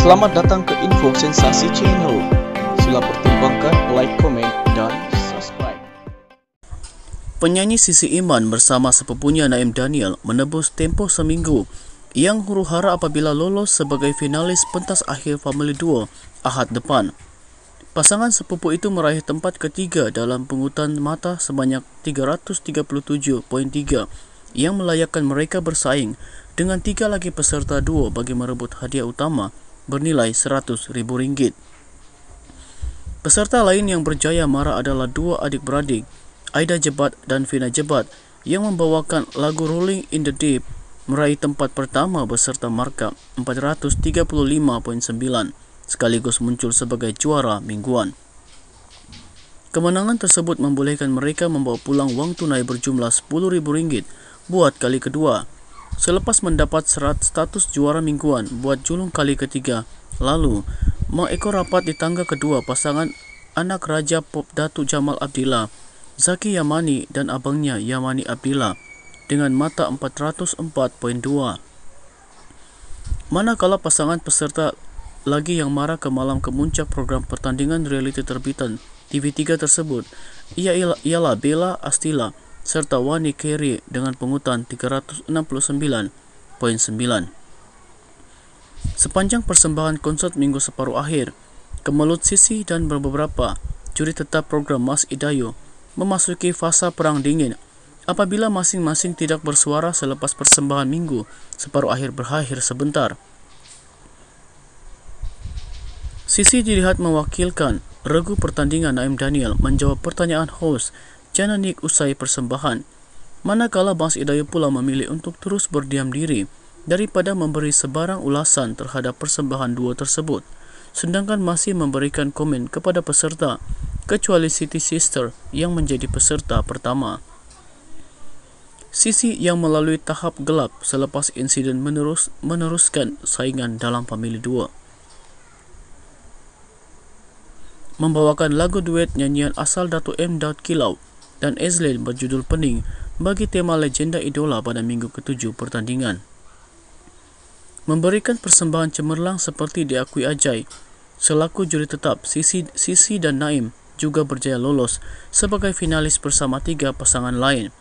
Selamat datang ke Info Sensasi Channel. Sila pertimbangkan like, komen dan subscribe. Penyanyi Sisi Iman bersama sepupunya Naim Daniel menebus tempo seminggu yang huru hara apabila lolos sebagai finalis pentas akhir Family Duo Ahad depan. Pasangan sepupu itu meraih tempat ketiga dalam pengutan mata sebanyak 337.3 yang melayakkan mereka bersaing dengan tiga lagi peserta duo bagi merebut hadiah utama bernilai seratus ribu ringgit. Peserta lain yang berjaya marah adalah dua adik-beradik, Aida Jebat dan Fina Jebat yang membawakan lagu Rolling in the Deep meraih tempat pertama berserta markah 435.9 sekaligus muncul sebagai juara mingguan. Kemenangan tersebut membolehkan mereka membawa pulang wang tunai berjumlah RM10,000 buat kali kedua selepas mendapat serat status juara mingguan buat julung kali ketiga. Lalu, mengekor rapat di tangga kedua pasangan anak Raja Pop Datuk Jamal Abdillah, Zaki Yamani dan abangnya Yamani Abdillah dengan mata 404.2. Manakala pasangan peserta lagi yang marah ke malam kemuncak program pertandingan reality terbitan TV3 tersebut ialah Bella Astila. serta Wani Carey dengan pungutan 369.9. Sepanjang persembahan konsert minggu separuh akhir, kemelut sisi dan beberapa juri tetap program Mas Idayo memasuki fase perang dingin apabila masing-masing tidak bersuara selepas persembahan minggu separuh akhir berakhir sebentar. Sisi dilihat mewakilkan regu pertandingan Naim Daniel menjawab pertanyaan host Chenanik usai persembahan. Manakala Bangsa Idayu pula memilih untuk terus berdiam diri daripada memberi sebarang ulasan terhadap persembahan dua tersebut, sedangkan masih memberikan komen kepada peserta, kecuali City Sister yang menjadi peserta pertama. Sisi yang melalui tahap gelap selepas insiden menerus, meneruskan saingan dalam pemilih dua. Membawakan lagu duet nyanyian asal Dato' M. Daud Kilau dan Ezlil berjudul pening bagi tema legenda idola pada minggu ketujuh pertandingan. Memberikan persembahan cemerlang seperti diakui Ajay, selaku juri tetap Sisi, Sisi dan Naim juga berjaya lolos sebagai finalis bersama tiga pasangan lain.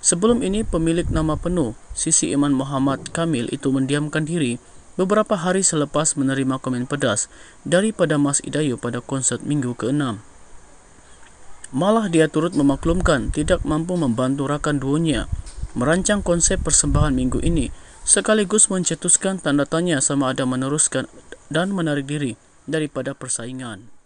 Sebelum ini, pemilik nama penuh Sisi Iman Muhammad Kamil itu mendiamkan diri beberapa hari selepas menerima komen pedas daripada Mas Idayu pada konsert minggu ke-6. Malah dia turut memaklumkan tidak mampu membantu rakan duanya merancang konsep persembahan minggu ini sekaligus mencetuskan tanda tanya sama ada meneruskan dan menarik diri daripada persaingan.